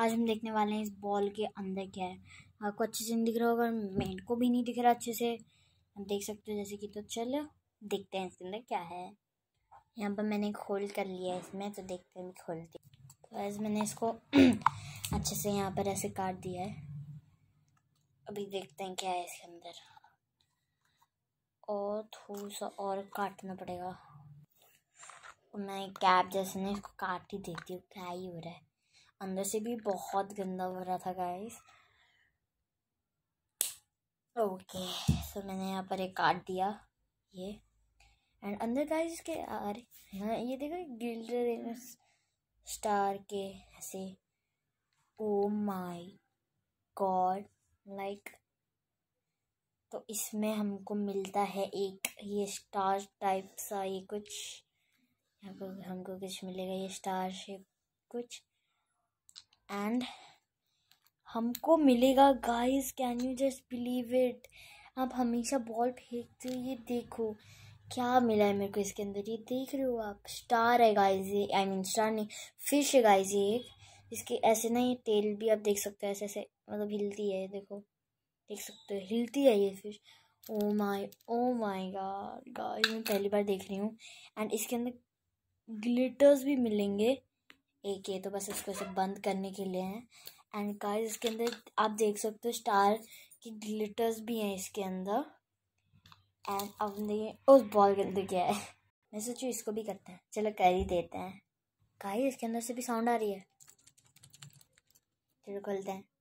आज हम देखने वाले हैं इस बॉल के अंदर क्या है आपको अच्छे से नहीं दिख रहा होगा मेन को भी नहीं दिख रहा अच्छे से देख सकते हो जैसे कि तो चलो देखते हैं इसके अंदर क्या है यहाँ पर मैंने खोल कर लिया है इसमें तो देखते हैं खोलते तो ऐसे मैंने इसको अच्छे से यहाँ पर ऐसे काट दिया है अभी देखते हैं क्या है इसके अंदर और थोड़ा सा और काटना पड़ेगा तो मैं कैप जैसे नहीं इसको काट ही देती हूँ क्या ही हो रहा है अंदर से भी बहुत गंदा हो रहा था गाइस ओके सो मैंने यहाँ पर एक काट दिया ये एंड अंदर गाइस इसके अरे हाँ ये देखो गिल्डर स्टार के ऐसे ओ माय गॉड लाइक तो इसमें हमको मिलता है एक ये स्टार टाइप सा ये कुछ यहाँ पर हमको कुछ मिलेगा ये स्टार शेप कुछ एंड हमको मिलेगा guys can you just believe it आप हमेशा बॉल फेंकते हो ये देखो क्या मिला है मेरे को इसके अंदर ये देख रहे हो आप स्टार है गाइस ये आई मीन स्टार नहीं फिश है गाइस ये एक इसके ऐसे ना ये तेल भी आप देख सकते हो ऐसे ऐसे मतलब हिलती है देखो देख सकते हो हिलती है ये fish oh my oh my God guys मैं पहली बार देख रही हूँ एंड इसके अंदर ग्लिटर्स भी मिलेंगे एक ये तो बस इसको ऐसे बंद करने के लिए हैं एंड गाइस इसके अंदर आप देख सकते हो स्टार की ग्लिटर्स भी हैं इसके अंदर एंड अब नहीं उस बॉल के अंदर क्या है मैं सोचू इसको भी करते हैं चलो कर ही देते हैं गाइस इसके अंदर से भी साउंड आ रही है चलो खोलते हैं